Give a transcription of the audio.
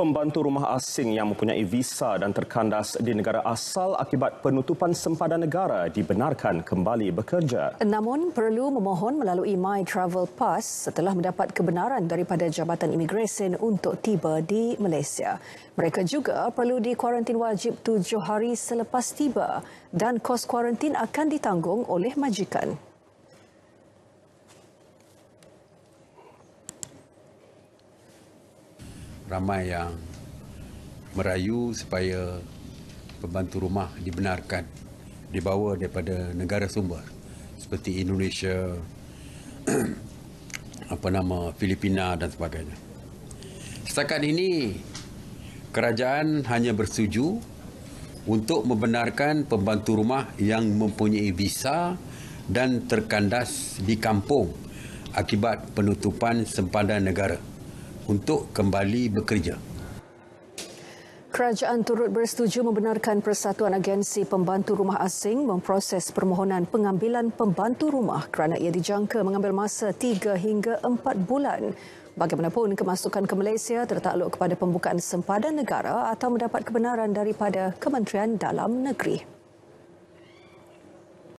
pembantu rumah asing yang mempunyai visa dan terkandas di negara asal akibat penutupan sempadan negara dibenarkan kembali bekerja. Namun perlu memohon melalui My Travel Pass setelah mendapat kebenaran daripada Jabatan Imigresen untuk tiba di Malaysia. Mereka juga perlu dikuarantin wajib tujuh hari selepas tiba dan kos kuarantin akan ditanggung oleh majikan. ramai yang merayu supaya pembantu rumah dibenarkan dibawa daripada negara sumber seperti Indonesia apa nama Filipina dan sebagainya. Setakat ini kerajaan hanya bersetuju untuk membenarkan pembantu rumah yang mempunyai visa dan terkandas di kampung akibat penutupan sempadan negara untuk kembali bekerja. Kerajaan turut bersetuju membenarkan Persatuan Agensi Pembantu Rumah Asing memproses permohonan pengambilan pembantu rumah kerana ia dijangka mengambil masa 3 hingga 4 bulan. Bagaimanapun, kemasukan ke Malaysia tertakluk kepada pembukaan sempadan negara atau mendapat kebenaran daripada Kementerian Dalam Negeri.